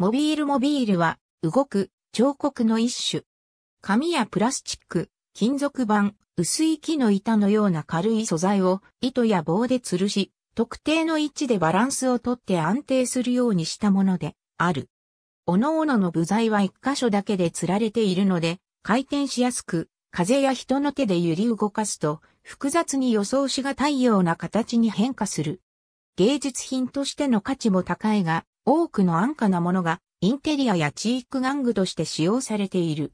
モビールモビールは、動く、彫刻の一種。紙やプラスチック、金属板、薄い木の板のような軽い素材を糸や棒で吊るし、特定の位置でバランスをとって安定するようにしたものである。各々の部材は一箇所だけで吊られているので、回転しやすく、風や人の手で揺り動かすと、複雑に予想しがたいような形に変化する。芸術品としての価値も高いが、多くの安価なものがインテリアやチーク玩具として使用されている。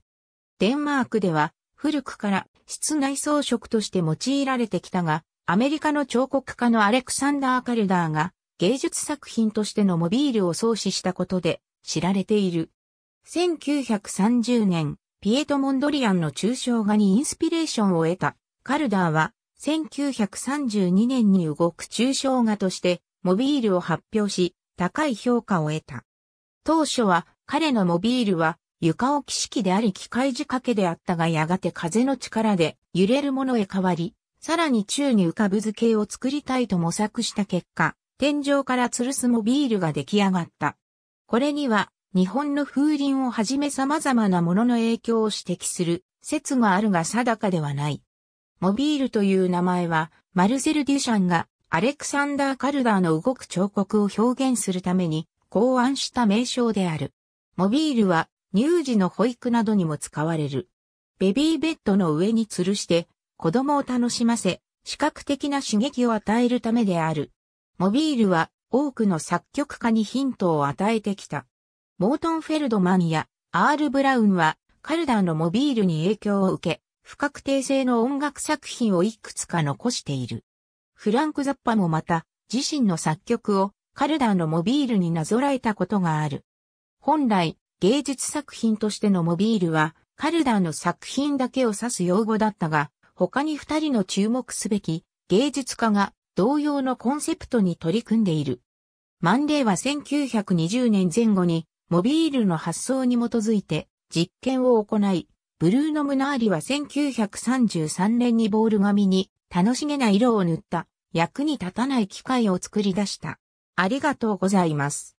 デンマークでは古くから室内装飾として用いられてきたが、アメリカの彫刻家のアレクサンダー・カルダーが芸術作品としてのモビールを創始したことで知られている。1930年、ピエト・モンドリアンの抽象画にインスピレーションを得たカルダーは1932年に動く抽象画としてモビールを発表し、高い評価を得た。当初は彼のモビールは床置き式であり機械仕掛けであったがやがて風の力で揺れるものへ変わり、さらに宙に浮かぶ図形を作りたいと模索した結果、天井から吊るすモビールが出来上がった。これには日本の風鈴をはじめ様々なものの影響を指摘する説があるが定かではない。モビールという名前はマルセル・デュシャンがアレクサンダー・カルダーの動く彫刻を表現するために考案した名称である。モビールは乳児の保育などにも使われる。ベビーベッドの上に吊るして子供を楽しませ、視覚的な刺激を与えるためである。モビールは多くの作曲家にヒントを与えてきた。モートンフェルドマンやアール・ブラウンはカルダーのモビールに影響を受け、不確定性の音楽作品をいくつか残している。フランク・ザッパもまた、自身の作曲をカルダーのモビールになぞらえたことがある。本来、芸術作品としてのモビールは、カルダーの作品だけを指す用語だったが、他に二人の注目すべき芸術家が同様のコンセプトに取り組んでいる。マンデーは1920年前後にモビールの発想に基づいて実験を行い、ブルーノ・ムナーリは1933年にボール紙に楽しげな色を塗った役に立たない機械を作り出した。ありがとうございます。